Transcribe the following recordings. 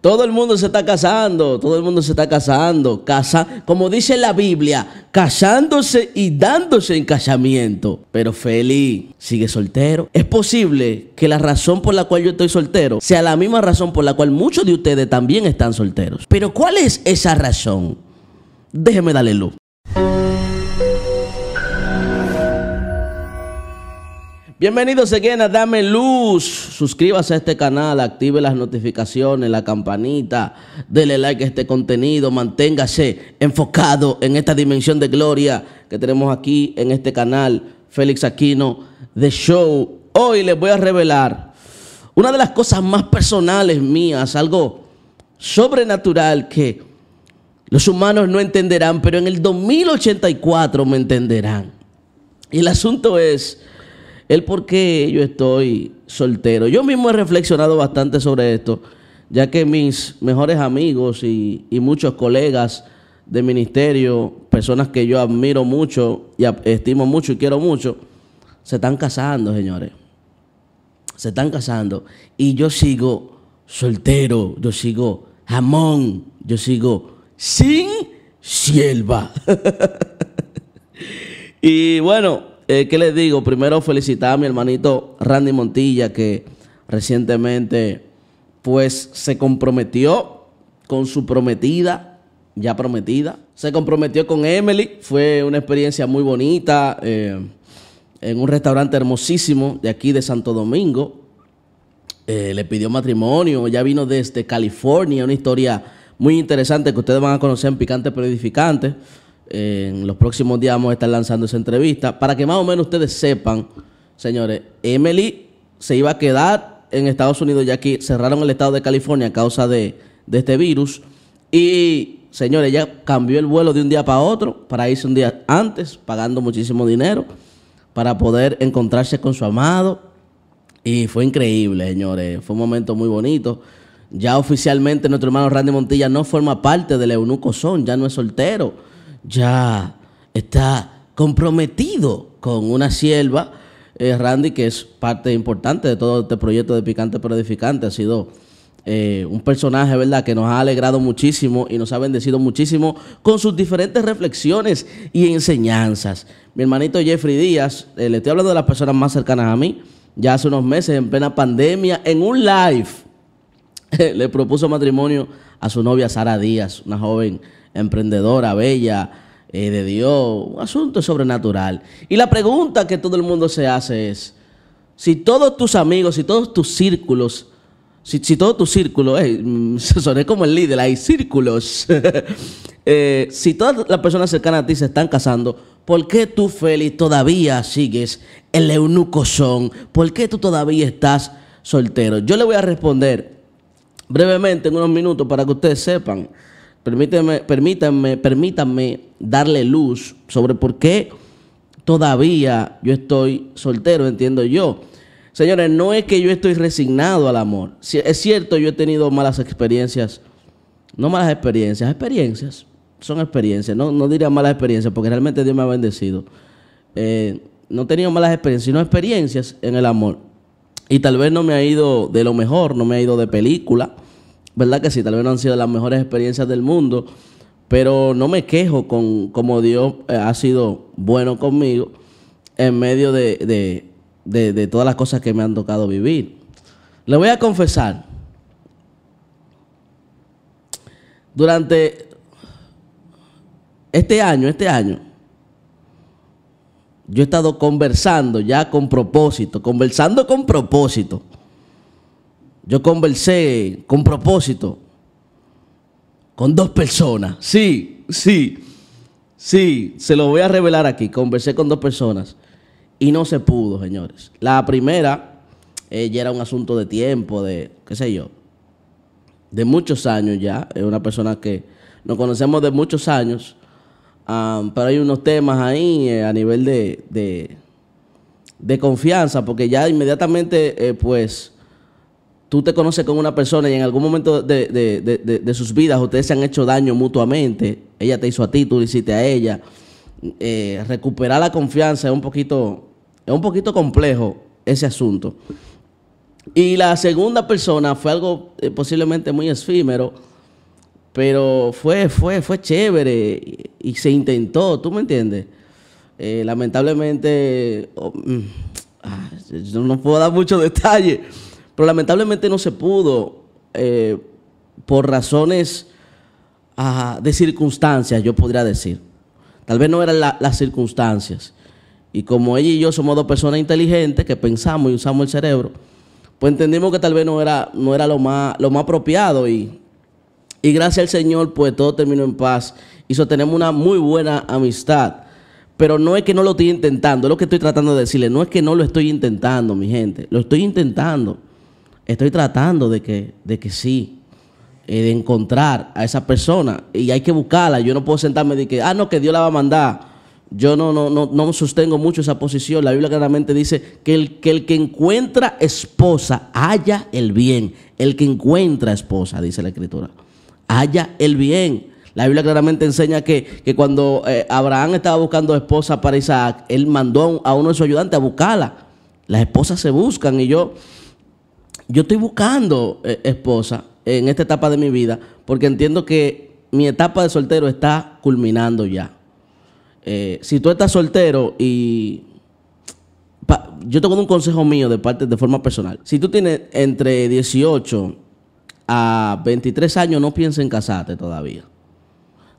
Todo el mundo se está casando, todo el mundo se está casando, casa, como dice la Biblia, casándose y dándose en casamiento. Pero Feli sigue soltero. Es posible que la razón por la cual yo estoy soltero sea la misma razón por la cual muchos de ustedes también están solteros. Pero ¿cuál es esa razón? Déjeme darle luz. Bienvenidos again a Dame Luz. Suscríbase a este canal, active las notificaciones, la campanita, dele like a este contenido, manténgase enfocado en esta dimensión de gloria que tenemos aquí en este canal, Félix Aquino The Show. Hoy les voy a revelar una de las cosas más personales mías, algo sobrenatural que los humanos no entenderán, pero en el 2084 me entenderán. Y el asunto es el por qué yo estoy soltero. Yo mismo he reflexionado bastante sobre esto, ya que mis mejores amigos y, muchos colegas de ministerio, personas que yo admiro mucho y estimo mucho y quiero mucho, se están casando, señores. Se están casando. Y yo sigo soltero, yo sigo jamón, yo sigo sin sierva. y bueno, eh, ¿Qué les digo? Primero felicitar a mi hermanito Randy Montilla que recientemente pues se comprometió con su prometida, ya prometida. Se comprometió con Emily, fue una experiencia muy bonita eh, en un restaurante hermosísimo de aquí de Santo Domingo. Eh, le pidió matrimonio, ya vino desde California, una historia muy interesante que ustedes van a conocer en Picante Edificante en los próximos días vamos a estar lanzando esa entrevista para que más o menos ustedes sepan, señores, Emily se iba a quedar en Estados Unidos ya que cerraron el estado de California a causa de, este virus y, señores, ya cambió el vuelo de un día para otro para irse un día antes, pagando muchísimo dinero para poder encontrarse con su amado y fue increíble, señores, fue un momento muy bonito. Ya oficialmente nuestro hermano Randy Montilla no forma parte del Eunuco Son, ya no es soltero ya está comprometido con una sierva, eh, Randy, que es parte importante de todo este proyecto de Picante pero Edificante, ha sido... Eh, un personaje, ¿verdad?, que nos ha alegrado muchísimo y nos ha bendecido muchísimo con sus diferentes reflexiones y enseñanzas. Mi hermanito Jeffrey Díaz, eh, le estoy hablando de las personas más cercanas a mí, ya hace unos meses, en plena pandemia, en un live le propuso matrimonio a su novia Sara Díaz, una joven emprendedora, bella, eh, de Dios, un asunto sobrenatural. Y la pregunta que todo el mundo se hace es, si todos tus amigos, si todos tus círculos, si, si tus círculos, círculo, eh, soné como el líder, hay círculos, eh, si todas las personas cercanas a ti se están casando, ¿por qué tú, Félix, todavía sigues el eunuco son? ¿Por qué tú todavía estás soltero? Yo le voy a responder brevemente, en unos minutos, para que ustedes sepan, permítanme, permítanme, permítanme darle luz sobre por qué todavía yo estoy soltero, entiendo yo. Señores, no es que yo estoy resignado al amor. Es cierto, yo he tenido malas experiencias. No malas experiencias, experiencias. Son experiencias. No, no diría malas experiencias porque realmente Dios me ha bendecido. Eh, no he tenido malas experiencias, sino experiencias en el amor. Y tal vez no me ha ido de lo mejor, no me ha ido de película, ¿verdad que sí? Tal vez no han sido las mejores experiencias del mundo, pero no me quejo con cómo Dios eh, ha sido bueno conmigo en medio de, de todas las cosas que me han tocado vivir. Le voy a confesar, durante este año, este año, yo he estado conversando ya con propósito, conversando con propósito. Yo conversé con propósito con dos personas. Sí, sí, sí, se lo voy a revelar aquí. Conversé con dos personas y no se pudo, señores. La primera ella eh, era un asunto de tiempo, de qué sé yo, de muchos años ya. Es una persona que nos conocemos de muchos años para pero hay unos temas ahí eh, a nivel de, confianza, porque ya inmediatamente, eh, pues, tú te conoces con una persona y en algún momento de, sus vidas ustedes se han hecho daño mutuamente. Ella te hizo a ti, tú le hiciste a ella. Eh, recuperar la confianza es un poquito, es un poquito complejo ese asunto. Y la segunda persona fue algo posiblemente muy efímero pero fue, fue, fue chévere y, se intentó, ¿tú me entiendes? Eh, lamentablemente, mm, yo no puedo dar mucho detalle pero lamentablemente no se pudo eh, por razones ah, de circunstancias, yo podría decir. Tal vez no eran las circunstancias. Y como ella y yo somos dos personas inteligentes que pensamos y usamos el cerebro, pues entendimos que tal vez no era, no era lo, más, lo más apropiado y y gracias al Señor, pues todo terminó en paz y tenemos una muy buena amistad. Pero no es que no lo estoy intentando, es lo que estoy tratando de decirle. No es que no lo estoy intentando, mi gente. Lo estoy intentando. Estoy tratando de que, de que sí, eh, de encontrar a esa persona. Y hay que buscarla. Yo no puedo sentarme y que, ah, no, que Dios la va a mandar. Yo no, no, no, no sostengo mucho esa posición. La Biblia claramente dice que el, que encuentra esposa haya el bien. El que encuentra esposa, dice la Escritura haya el bien. La Biblia claramente enseña que, cuando eh, Abraham estaba buscando esposa para Isaac, él mandó a uno de sus ayudantes a buscarla. Las esposas se buscan y yo, yo estoy buscando eh, esposa en esta etapa de mi vida porque entiendo que mi etapa de soltero está culminando ya. Eh, si tú estás soltero y yo tengo un consejo mío de parte de forma personal. Si tú tienes entre 18 a 23 años no piensa en casarte todavía.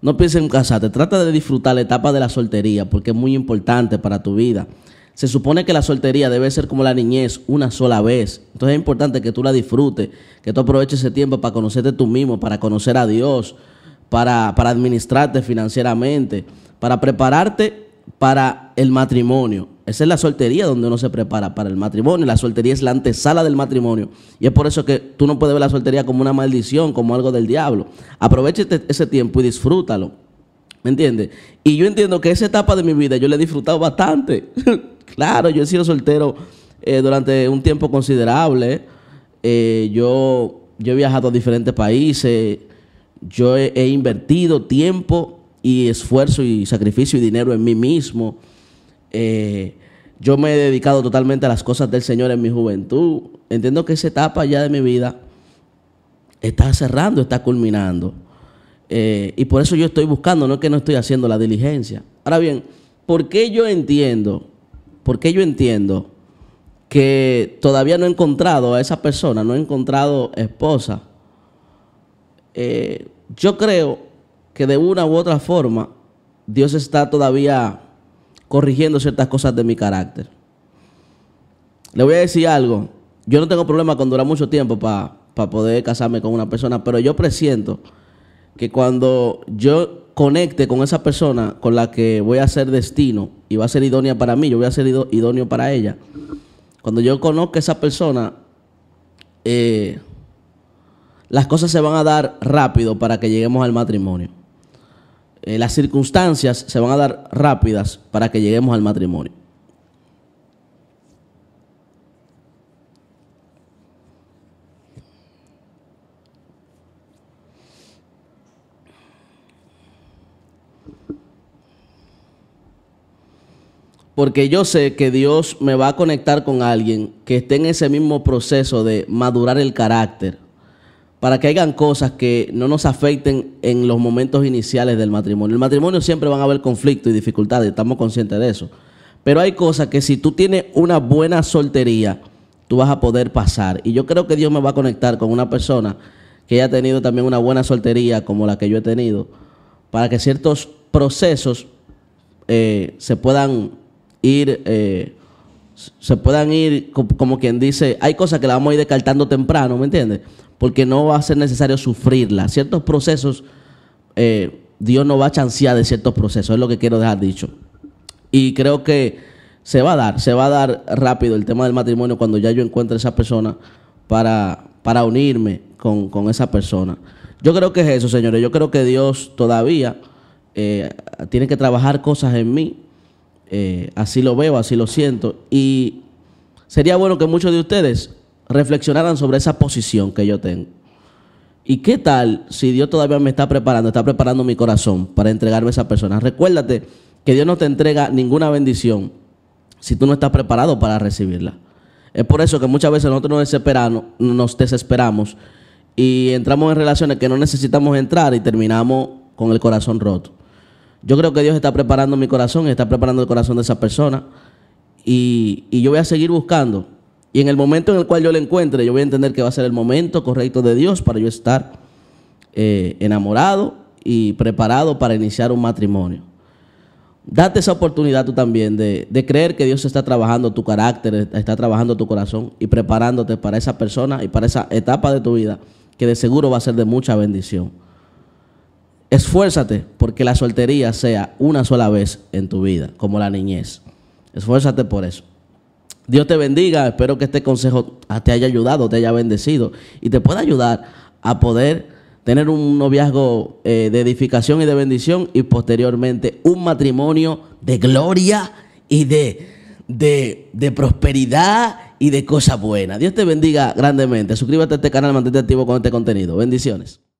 No piensa en casarte. Trata de disfrutar la etapa de la soltería porque es muy importante para tu vida. Se supone que la soltería debe ser como la niñez, una sola vez. Entonces es importante que tú la disfrutes, que tú aproveches ese tiempo para conocerte tú mismo, para conocer a Dios, para, para administrarte financieramente, para prepararte para el matrimonio. Esa es la soltería donde uno se prepara para el matrimonio. La soltería es la antesala del matrimonio. Y es por eso que tú no puedes ver la soltería como una maldición, como algo del diablo. Aprovecha este, ese tiempo y disfrútalo. ¿Me entiendes? Y yo entiendo que esa etapa de mi vida yo la he disfrutado bastante. claro, yo he sido soltero eh, durante un tiempo considerable. Eh, yo, yo he viajado a diferentes países. Yo he invertido tiempo y esfuerzo y sacrificio y dinero en mí mismo. Eh, yo me he dedicado totalmente a las cosas del Señor en mi juventud. Entiendo que esa etapa ya de mi vida está cerrando, está culminando. Eh, y por eso yo estoy buscando, no es que no estoy haciendo la diligencia. Ahora bien, ¿por qué yo entiendo? ¿Por qué yo entiendo que todavía no he encontrado a esa persona, no he encontrado esposa? Eh, yo creo que de una u otra forma Dios está todavía corrigiendo ciertas cosas de mi carácter. Le voy a decir algo. Yo no tengo problema con durar mucho tiempo para poder casarme con una persona, pero yo presiento que cuando yo conecte con esa persona con la que voy a ser destino y va a ser idónea para mí, yo voy a ser idóneo para ella, cuando yo conozca a esa persona, eh, las cosas se van a dar rápido para que lleguemos al matrimonio. Eh, las circunstancias se van a dar rápidas para que lleguemos al matrimonio. Porque yo sé que Dios me va a conectar con alguien que esté en ese mismo proceso de madurar el carácter para que hagan cosas que no nos afecten en los momentos iniciales del matrimonio. El matrimonio siempre van a haber conflictos y dificultades, estamos conscientes de eso. Pero hay cosas que si tú tienes una buena soltería, tú vas a poder pasar. Y yo creo que Dios me va a conectar con una persona que haya tenido también una buena soltería como la que yo he tenido, para que ciertos procesos eh, se puedan ir, eh, se puedan ir, como quien dice, hay cosas que la vamos a ir descartando temprano, ¿me entiendes? porque no va a ser necesario sufrirla. Ciertos procesos, eh, Dios no va a chancear de ciertos procesos, es lo que quiero dejar dicho. Y creo que se va a dar, se va a dar rápido el tema del matrimonio cuando ya yo encuentre esa persona para, para unirme con, esa persona. Yo creo que es eso, señores. Yo creo que Dios todavía eh, tiene que trabajar cosas en mí. Eh, así lo veo, así lo siento. Y sería bueno que muchos de ustedes reflexionaran sobre esa posición que yo tengo. ¿Y qué tal si Dios todavía me está preparando, está preparando mi corazón para entregarme a esa persona? Recuérdate que Dios no te entrega ninguna bendición si tú no estás preparado para recibirla. Es por eso que muchas veces nosotros nos desesperamos, nos desesperamos y entramos en relaciones que no necesitamos entrar y terminamos con el corazón roto. Yo creo que Dios está preparando mi corazón y está preparando el corazón de esa persona y, y yo voy a seguir buscando y en el momento en el cual yo la encuentre, yo voy a entender que va a ser el momento correcto de Dios para yo estar eh, enamorado y preparado para iniciar un matrimonio. Date esa oportunidad tú también de, de, creer que Dios está trabajando tu carácter, está trabajando tu corazón y preparándote para esa persona y para esa etapa de tu vida que de seguro va a ser de mucha bendición. Esfuérzate porque la soltería sea una sola vez en tu vida, como la niñez. Esfuérzate por eso. Dios te bendiga. Espero que este consejo te haya ayudado, te haya bendecido y te pueda ayudar a poder tener un noviazgo eh, de edificación y de bendición y posteriormente un matrimonio de gloria y de, de, de prosperidad y de cosas buenas. Dios te bendiga grandemente. Suscríbete a este canal, mantente activo con este contenido. Bendiciones.